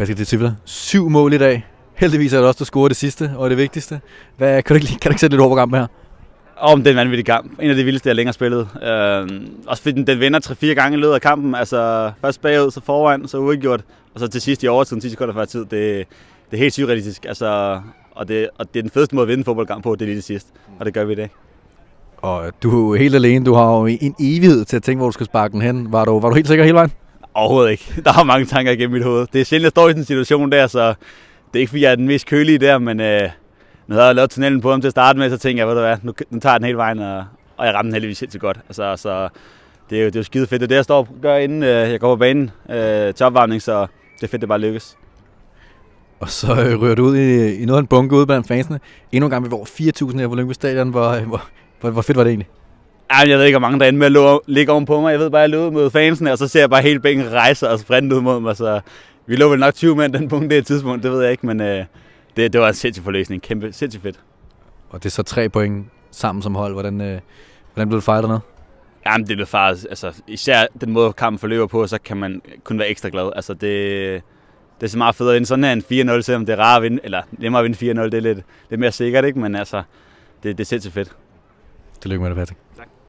Pascal Tivler, syv mål i dag. Heldigvis er det også der scorer det sidste og det vigtigste. Hvad, kan, du ikke, kan du ikke sætte lidt ord på kampen her? Om en vanvittig kamp. En af de vildeste, jeg længere spillet. Øh, også fordi den, den vinder 3-4 gange i løbet af kampen. Altså først bagud, så foran, så uafgjort. Og så til sidst i overtiden, 10 sekunder før tid. Det, det er helt surrealistisk. Altså, og, det, og det er den fedeste måde at vinde en fodboldkamp på, det er lige det sidste. Og det gør vi i dag. Og du er jo helt alene. Du har jo en evighed til at tænke, hvor du skal sparke den hen. Var du, var du helt sikker hele vejen? Overhovedet ikke. Der er mange tanker igennem mit hoved. Det er sjældent, jeg står i sådan en situation der, så det er ikke, fordi jeg er den mest kølige der, men øh, når jeg havde lavet tunnelen på ham til at starte med, så tænkte jeg, ved du hvad, nu, nu tager jeg den hele vejen, og, og jeg rammer den heldigvis helt så godt. Altså, så det er, jo, det er jo skide fedt. Det er det, jeg står og gør, inden øh, jeg går på banen øh, til opvarmning, så det er fedt, det bare lykkes. Og så øh, ryger du ud i, i noget af en bunke ude blandt fansene. Endnu en gang, vi var over 4.000 her på Lyngby Stadion. Hvor, øh, hvor, hvor, hvor fedt var det egentlig? jeg ved ikke, hvor mange der inde med at ligge ovenpå mig. Jeg ved bare, at jeg løb mod fansen, og så ser jeg bare hele bænken rejse og sprinte ud mod mig. Så vi lå vel nok 20 mand den punkt, det er tidspunkt, det ved jeg ikke, men øh, det, det var en sindssyg forløsning. Kæmpe, sindssygt fedt. Og det er så tre point sammen som hold. Hvordan, øh, hvordan blev det fejret dernede? Jamen, det blev faktisk, altså, især den måde, kampen forløber på, så kan man kun være ekstra glad. Altså, det, det er så meget federe end sådan her en 4-0, selvom det er rart at vinde, eller nemmere at vinde 4-0, det er lidt, lidt mere sikkert, ikke? Men altså, det, det er sindssygt fedt. Tillykke med det, Patrick. Tak.